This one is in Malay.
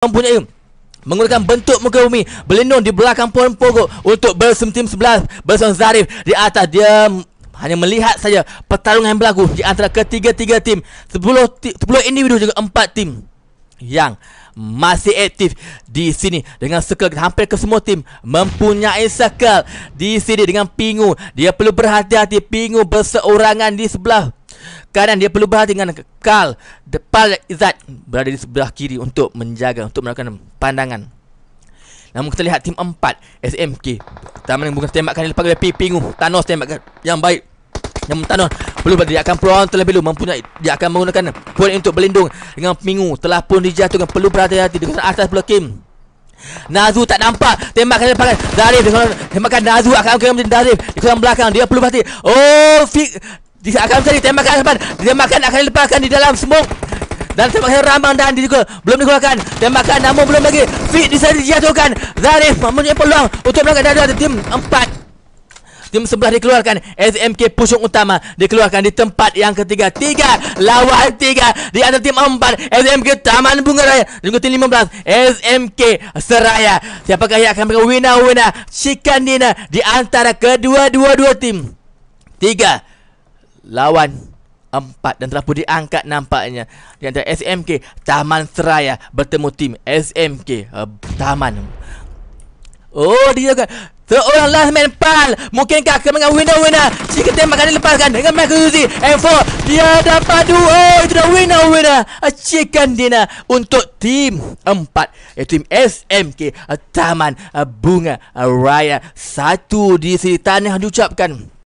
mempunyai menggunakan bentuk muka bumi berlindung di belakang pohon pokok untuk tim sebelah bersama Zarif di atas dia hanya melihat saja pertarungan yang berlaku di antara ketiga-tiga tim 10 10 individu juga empat tim yang masih aktif di sini dengan sekel hampir ke semua tim mempunyai sekel di sini dengan pingu dia perlu berhati-hati pingu berseorangan di sebelah Kadang dia perlu berhati dengan kekal Depal Izzat berada di sebelah kiri untuk menjaga, untuk melakukan pandangan Namun kita lihat tim 4 SMK Taman yang bukan tembakkan dia lepas oleh Pipingu Thanos tembakkan yang baik Namun Thanos perlu berhati dia akan peluang terlebih dulu mempunyai Dia akan menggunakan poin untuk berlindung dengan Pingu Telah pun dijatuhkan perlu berhati-hati dengan asas blok Kim Nazu tak nampak tembakkan dia pakai Zarif dengan Nazu akan kena menjadi Zarif di kolam belakang dia perlu berhati oh fix dia akan cari tembakan depan. Tembakan akan dilepaskan di dalam smoke. Dan tembakan ramang dan dia juga belum dikeluarkan. Tembakan namun belum lagi. Fit di sana dijatuhkan. Zarif mempunyai peluang untuk melakukan dadah di tim 4. Tim sebelah dikeluarkan SMK pusung utama Dikeluarkan di tempat yang ketiga Tiga Lawan tiga Di antara tim empat SMK Taman Bunga Raya Dan tim lima belas SMK Seraya Siapakah yang akan menjadi winner-winner Chicken Dinner Di antara kedua-dua-dua tim Tiga lawan empat dan telah pun diangkat nampaknya di antara SMK Taman Seraya bertemu tim SMK uh, eh, Taman. Oh dia juga seorang last man pal mungkinkah kemenangan winner winner jika tembakan dilepaskan dengan Michael Yuzi M4 dia dapat dua oh, itu dah winner winner acikan dina untuk tim empat eh, tim SMK eh, Taman eh, Bunga Raya satu di sini tanah diucapkan